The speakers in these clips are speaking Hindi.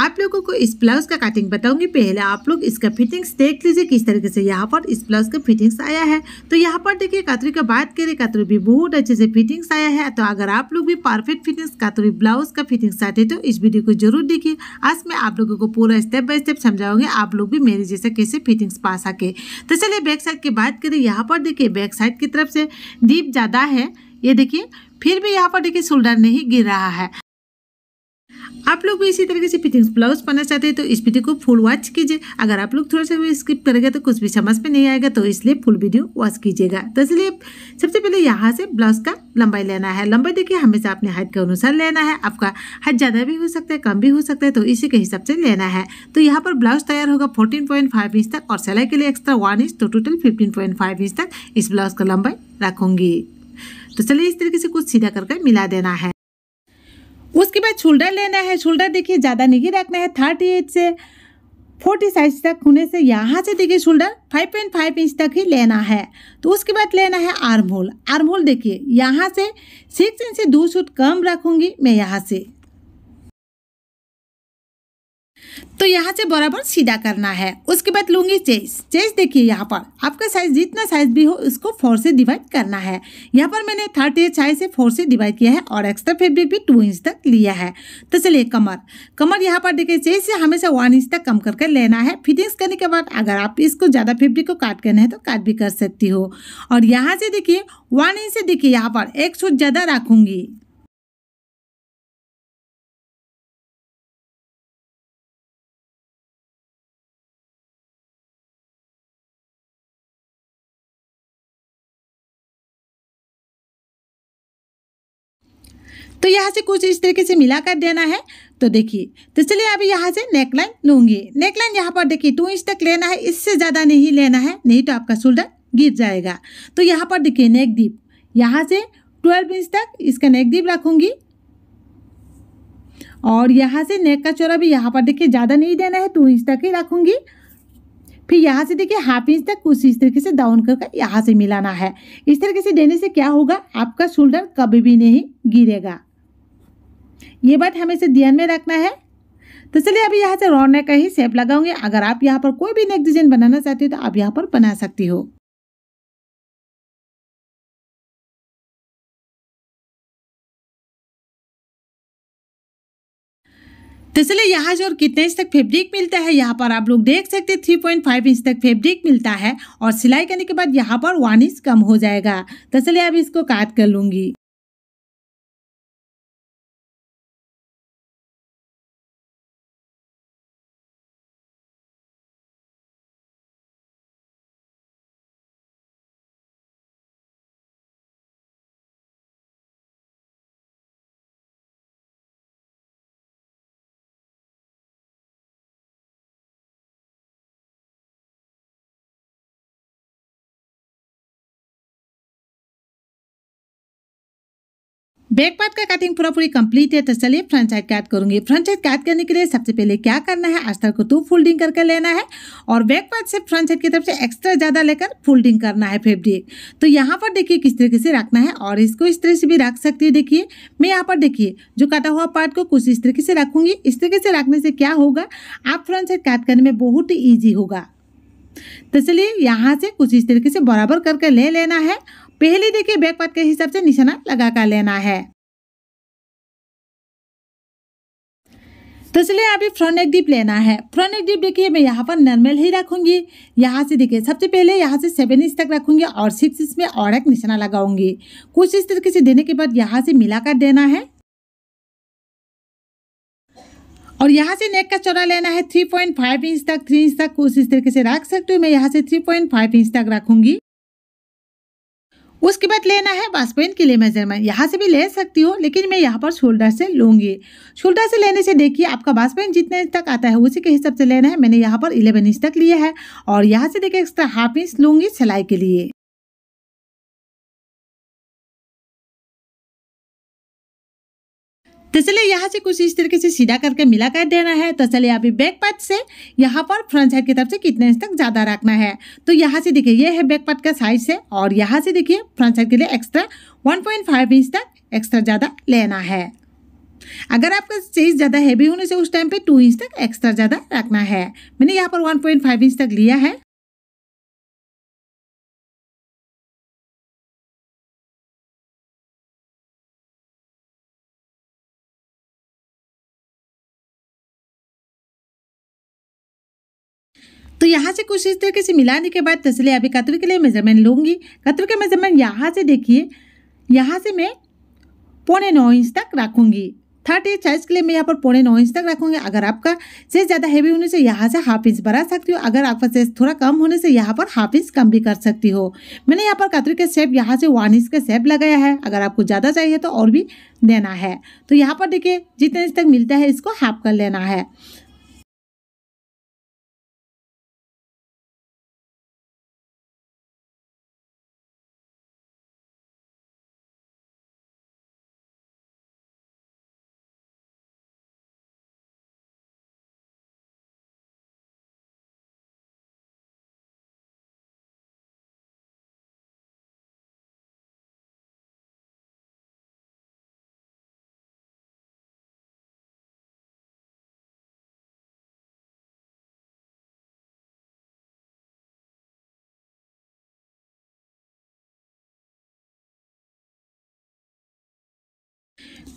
आप लोगों को इस ब्लाउज का कटिंग बताऊंगी पहले आप लोग इसका फिटिंग्स देख लीजिए किस तरीके से यहाँ पर इस ब्लाउज का फिटिंग्स आया है तो यहाँ पर देखिए कतरी का बात करें कतरी भी बहुत अच्छे से फिटिंग्स आया है तो अगर आप लोग भी परफेक्ट फिटिंग्स कतरी ब्लाउज का फिटिंग्स चाहते तो इस वीडियो को जरूर देखिए आज मैं आप लोगों को पूरा स्टेप बाय स्टेप समझाऊंगी आप लोग भी मेरे जैसे कैसे फिटिंग्स पा सके तो चलिए बैक साइड की बात करें यहाँ पर देखिए बैक साइड की तरफ से डीप ज़्यादा है ये देखिए फिर भी यहाँ पर देखिए शोल्डर नहीं गिर रहा है आप लोग भी इसी तरीके से फिटिंग्स ब्लाउज बनाना चाहते हैं तो इस वीडियो को फुल वॉच कीजिए अगर आप लोग थोड़ा सा भी स्किप करेंगे तो कुछ भी समझ में नहीं आएगा तो इसलिए फुल वीडियो वॉच कीजिएगा तो इसलिए सबसे पहले यहाँ से ब्लाउज का लंबाई लेना है लंबाई देखिए हमेशा अपने हाइट के अनुसार लेना है आपका हाइट ज़्यादा भी हो सकता है कम भी हो सकता है तो इसी के हिसाब से लेना है तो यहाँ पर ब्लाउज तैयार होगा फोर्टीन पॉइंट फाइव इंच तक और सिलाई के लिए एक्स्ट्रा वन इंच तो total fifteen point five inch तक इस ब्लाउज का लंबाई रखूँगी तो चलिए इस तरीके से कुछ सीधा करके मिला देना है उसके बाद शोल्डर लेना है शोल्डर देखिए ज़्यादा नहीं रखना है थर्टी एट से फोर्टी साइज तक होने से यहाँ से देखिए shoulder five point five inch तक ही लेना है तो उसके बाद लेना है आर्म होल आर्म होल देखिए यहाँ से सिक्स इंच से दो सूट कम रखूँगी मैं यहाँ से तो यहाँ से बराबर सीधा करना है उसके बाद लूंगी चेस चेस देखिए यहाँ पर आपका साइज जितना साइज भी हो उसको फोर से डिवाइड करना है यहाँ पर मैंने थर्टी एट साइज से फोर से डिवाइड किया है और एक्स्ट्रा फेब्रिक भी टू इंच तक लिया है तो चलिए कमर कमर यहाँ पर देखिए चेस से हमेशा वन इंच तक कम करके लेना है फिटिंग्स करने के बाद अगर आप इसको ज़्यादा फेब्रिक को काट करना है तो काट भी कर सकती हो और यहाँ से देखिए वन इंच से देखिए यहाँ पर एक सूट ज़्यादा रखूँगी तो यहाँ से कुछ इस तरीके से मिला कर देना है तो देखिए तो चलिए अभी यहाँ से नेक लाइन लूँगी नेक लाइन यहाँ पर देखिए टू इंच तक लेना है इससे ज़्यादा नहीं लेना है नहीं तो आपका शोल्डर गिर जाएगा तो यहाँ पर देखिए नेक डीप यहाँ से ट्वेल्व इंच तक इसका नेक डीप रखूँगी और यहाँ से नेक का चोरा भी यहाँ पर देखिए ज़्यादा नहीं देना है टू इंच तक ही रखूँगी फिर यहाँ से देखिए हाफ इंच तक उसी इस तरीके से डाउन करके यहाँ से मिलाना है इस तरीके से देने से क्या होगा आपका शोल्डर कभी भी नहीं गिरेगा ये बात हमें से ध्यान में रखना है तो चलिए अभी यहाँ से रॉ का ही सेप लगाऊंगे अगर आप यहाँ पर कोई भी नेक डिजाइन बनाना चाहते हो तो आप यहाँ पर बना सकती हो तो चलिए यहाँ जो कितने इंच तक फैब्रिक मिलता है यहाँ पर आप लोग देख सकते हैं थ्री पॉइंट फाइव इंच तक फैब्रिक मिलता है और सिलाई करने के बाद यहाँ पर वन इंच कम हो जाएगा तो चलिए अब इसको काट कर लूँगी बैक पार्ट का कटिंग पूरा पूरी कंप्लीट है तो चलिए फ्रंट साइड काट करूंगी फ्रंट साइड काट करने के लिए सबसे पहले क्या करना है अस्तर को तो फोल्डिंग करके लेना है और बैक पार्ट से फ्रंट साइड की तरफ से एक्स्ट्रा ज़्यादा लेकर फोल्डिंग करना है फेब्रिक तो यहाँ पर देखिए किस तरीके से रखना है और इसको इस तरह से भी रख सकती है देखिए मैं यहाँ पर देखिए जो काटा हुआ पार्ट को कुछ इस तरीके से रखूँगी इस तरीके से रखने से क्या होगा आप फ्रंट साइड काट करने में बहुत ही ईजी होगा तो चलिए यहाँ से कुछ इस तरीके से बराबर करके ले लेना है पहले देखिए बैक पार्ट के हिसाब से निशाना लगा कर लेना है तो चलिए अभी फ्रंट नेक डिप लेना है फ्रंट नेक डिप देखिए मैं यहाँ पर नॉर्मल ही रखूंगी यहाँ से देखिए सबसे पहले यहाँ से सेवन इंच तक रखूंगी और सिक्स इंच में और एक निशाना लगाऊंगी कुछ इस तरीके से देने के बाद यहाँ से मिलाकर देना है और यहाँ से नेक का चौड़ा लेना है थ्री पॉइंट फाइव इंच तक थ्री इंच तक कुछ इस तरीके से रख सकते हो मैं यहाँ से थ्री पॉइंट फाइव इंच तक रखूंगी उसके बाद लेना है वास्पेन के लिए मेजरमेंट यहाँ से भी ले सकती हो लेकिन मैं यहाँ पर शोल्डर से लूँगी शोल्डर से लेने से देखिए आपका वास्पेन जितने इंच तक आता है उसी के हिसाब से लेना है मैंने यहाँ पर इलेवन इंच तक लिया है और यहाँ से देखिए एक्स्ट्रा हाफ इंच लूँगी सिलाई के लिए तो चलिए यहाँ से कुछ इस तरीके से सीधा करके मिला कर देना है तो चलिए अभी बैक पार्ट से यहाँ पर फ्रंट साइड की तरफ से कितने इंच तक ज़्यादा रखना है तो यहाँ से देखिए ये है बैक पार्ट का साइज है और यहाँ से देखिए फ्रंट साइड के लिए एक्स्ट्रा फाइव इंच तक एक्स्ट्रा ज़्यादा लेना है अगर आपका चीज ज़्यादा हैवी होने से उस टाइम पे टू इंच तक एक्स्ट्रा ज़्यादा रखना है मैंने यहाँ पर वन पॉइंट फाइव इंच तक लिया है तो यहाँ से कुछ इस तरीके से मिलाने के बाद तसले अभी कतरे के लिए मेजरमेंट लूँगी कतरे के मेजरमेंट यहाँ से देखिए यहाँ से मैं पौने नौ इंच तक रखूँगी थर्ड एज साइज के लिए मैं यहाँ पर पौने नौ इंच तक रखूँगी अगर आपका सेज ज़्यादा हैवी होने से यहाँ से हाफ इंच बढ़ा सकती हो अगर आपका सेज थोड़ा कम होने से यहाँ पर हाफ इंच कम भी कर सकती हो मैंने यहाँ पर कतरे के सेप यहाँ से वन इंच का सेप लगाया है अगर आपको ज़्यादा चाहिए तो और भी देना है तो यहाँ पर देखिए जितने इंच तक मिलता है इसको हाफ कर लेना है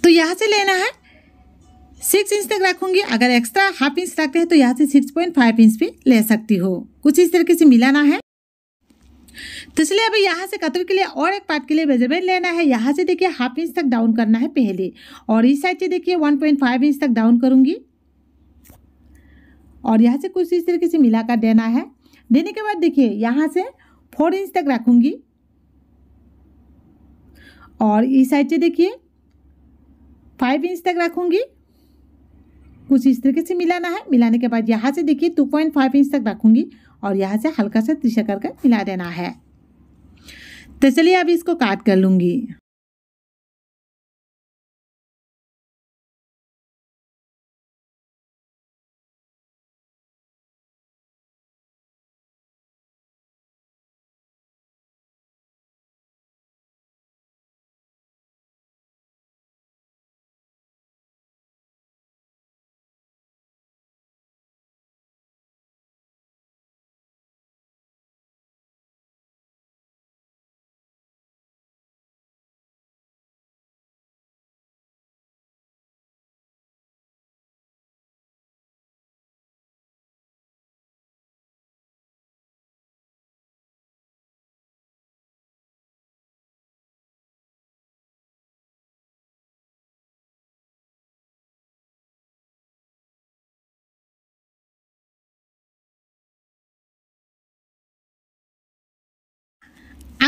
तो यहाँ से लेना है सिक्स इंच तक रखूँगी अगर एक्स्ट्रा हाफ इंच रखते हैं तो यहाँ से सिक्स पॉइंट फाइव इंच भी ले सकती हो कुछ इस तरीके से मिलाना है तो इसलिए अभी यहाँ से कतर के लिए और एक पार्ट के लिए मेजरमेंट लेना है यहाँ से देखिए हाफ इंच तक डाउन करना है पहले और इस साइड से देखिए वन पॉइंट फाइव इंच तक डाउन करूँगी और यहाँ से कुछ इस तरीके से मिला कर देना है देने के बाद देखिए यहाँ से फोर इंच तक रखूँगी और इस साइड से देखिए फाइव इंच तक रखूँगी कुछ इस तरीके से मिलाना है मिलाने के बाद यहाँ से देखिए टू पॉइंट फाइव इंच तक रखूँगी और यहाँ से हल्का सा त्रिशा करके मिला देना है तो चलिए अब इसको काट कर लूँगी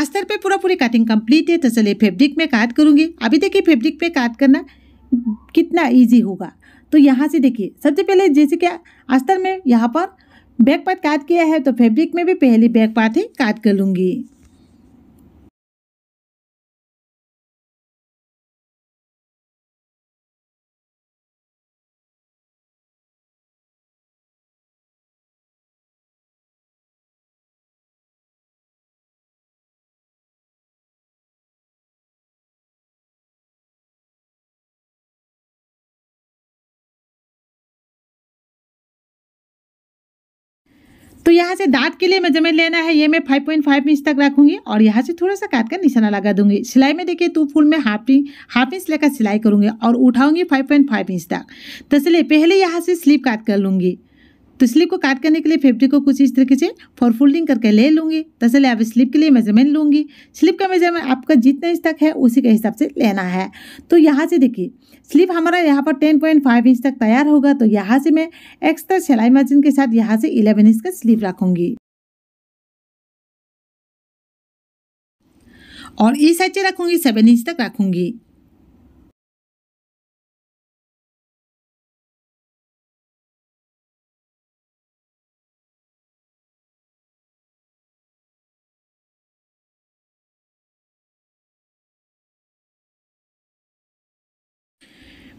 अस्तर पे पूरा पूरी कटिंग कंप्लीट है तो चलिए फैब्रिक में काट करूँगी अभी देखिए फैब्रिक पे काट करना कितना ईजी होगा तो यहाँ से देखिए सबसे पहले जैसे कि अस्तर में यहाँ पर बैक पार्ट काट किया है तो फैब्रिक में भी पहले बैक पार्ट ही काट कर लूँगी तो यहाँ से दांत के लिए मेजरमेंट लेना है ये मैं फाइव पॉइंट फाइव इंच तक रखूंगी और यहाँ से थोड़ा सा काट कर निशाना लगा दूंगी सिलाई में देखिए तो फुल में हाफ इंच हाफ इंच लेकर सिलाई करूँगी और उठाऊंगी फाइव इंच तक तो इसलिए पहले यहाँ से स्लीप काट कर लूँगी तो स्लीव को काट करने के लिए फेब्रिक को कुछ इस तरीके से फॉर फोल्डिंग करके ले लूँगी दरअसल आप स्लीव के लिए मेजरमेंट लूँगी स्लीव का मेजरमेंट आपका जितना इंच तक है उसी के हिसाब से लेना है तो यहाँ से देखिए स्लीव हमारा यहाँ पर टेन पॉइंट फाइव इंच तक तैयार होगा तो यहाँ से मैं एक्स्ट्रा सिलाई मार्जिन के साथ यहाँ से इलेवन इंच का स्लीव रखूँगी और इस साइड से रखूँगी सेवन इंच तक रखूँगी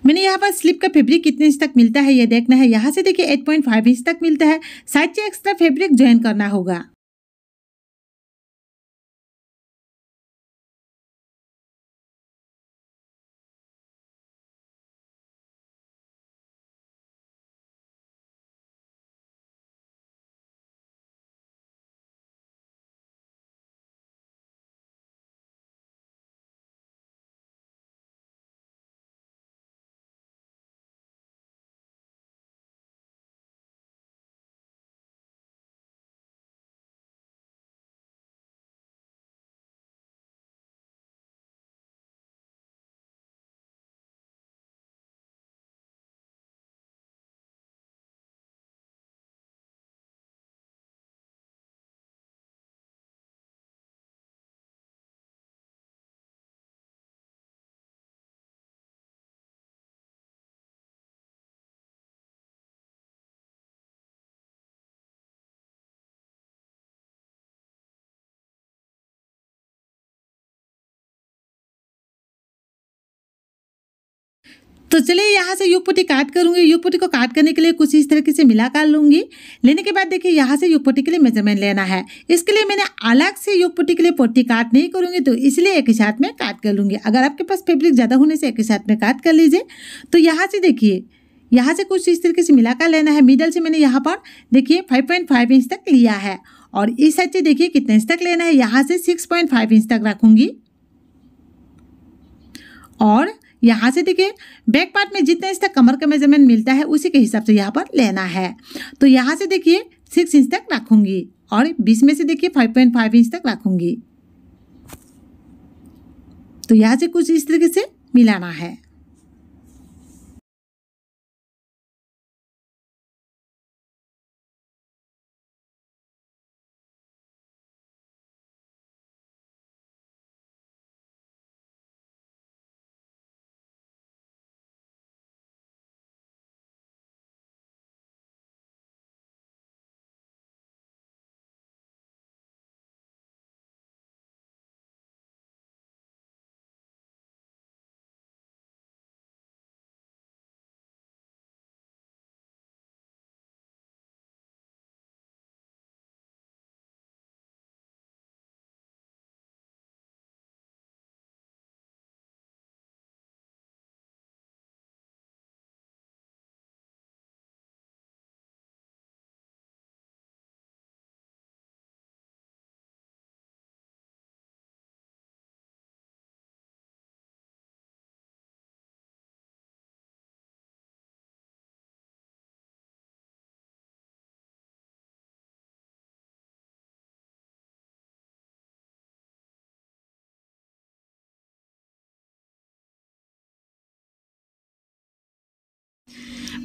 मैंने यहाँ पर स्लिप का फैब्रिक कितने इंच तक मिलता है ये देखना है यहाँ से देखिए 8.5 इंच तक मिलता है साइड से एक्स्ट्रा फैब्रिक ज्वाइन करना होगा तो चलिए यहाँ से यूपोटी काट करूँगी यूपोटी को काट करने के लिए कुछ इस तरीके से मिला कर लूँगी लेने के बाद देखिए यहाँ से यूपोटी के लिए मेजरमेंट लेना है इसके लिए मैंने अलग से यूपोटी के लिए पोटी काट नहीं करूँगी तो इसलिए एक ही साथ में काट कर लूँगी अगर आपके पास फेब्रिक ज़्यादा होने से एक ही साथ में काट कर लीजिए तो यहाँ से देखिए यहाँ से कुछ इस तरीके से मिला लेना है मिडल से मैंने यहाँ पर देखिए फाइव इंच तक लिया है और इस साइड से देखिए कितने इंच तक लेना है यहाँ से सिक्स इंच तक रखूँगी और यहाँ से देखिए बैक पार्ट में जितना इंच तक कमर का मेजरमेंट मिलता है उसी के हिसाब से यहाँ पर लेना है तो यहाँ से देखिए सिक्स इंच तक रखूँगी और बीस में से देखिए फाइव पॉइंट फाइव इंच तक रखूँगी तो यहाँ से कुछ इस तरीके से मिलाना है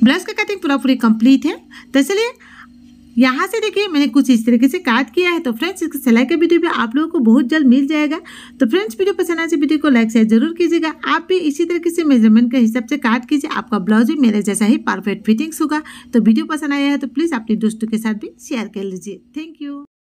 ब्लाउज का कटिंग पूरा पूरी कंप्लीट है तो चलिए यहाँ से देखिए मैंने कुछ इस तरीके से काट किया है तो फ्रेंड्स इसकी सिलाई का वीडियो भी आप लोगों को बहुत जल्द मिल जाएगा तो फ्रेंड्स वीडियो पसंद आए वीडियो तो को लाइक शेयर जरूर कीजिएगा आप भी इसी तरीके से मेजरमेंट के हिसाब से काट कीजिए आपका ब्लाउज भी मेरे जैसा ही परफेक्ट फिटिंग्स होगा तो वीडियो पसंद आया है तो प्लीज़ अपने दोस्तों के साथ भी शेयर कर लीजिए थैंक यू